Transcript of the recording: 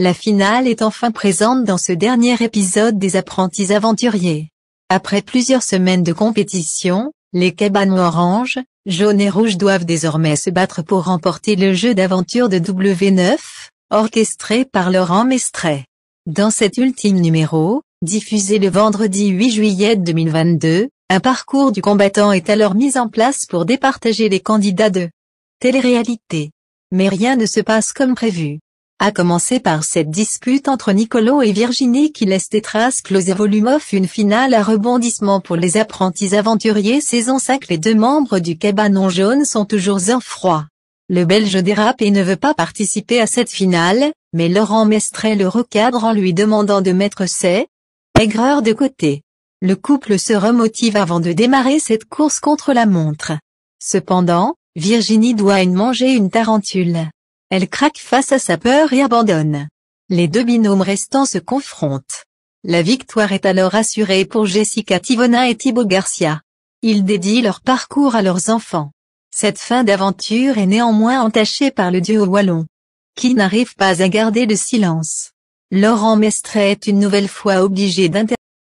La finale est enfin présente dans ce dernier épisode des apprentis aventuriers. Après plusieurs semaines de compétition, les cabanes orange, jaune et rouge doivent désormais se battre pour remporter le jeu d'aventure de W9, orchestré par Laurent Mestret. Dans cet ultime numéro, diffusé le vendredi 8 juillet 2022, un parcours du combattant est alors mis en place pour départager les candidats de télé-réalité. Mais rien ne se passe comme prévu. À commencer par cette dispute entre Nicolo et Virginie qui laisse des traces close off une finale à rebondissement pour les apprentis aventuriers saison 5 Les deux membres du cabanon jaune sont toujours en froid. Le Belge dérape et ne veut pas participer à cette finale, mais Laurent Mestret le recadre en lui demandant de mettre ses aigreurs de côté. Le couple se remotive avant de démarrer cette course contre la montre. Cependant, Virginie doit une manger une tarentule. Elle craque face à sa peur et abandonne. Les deux binômes restants se confrontent. La victoire est alors assurée pour Jessica Tivona et Thibaut Garcia. Ils dédient leur parcours à leurs enfants. Cette fin d'aventure est néanmoins entachée par le duo wallon, qui n'arrive pas à garder de silence. Laurent Mestret est une nouvelle fois obligé d'intervenir.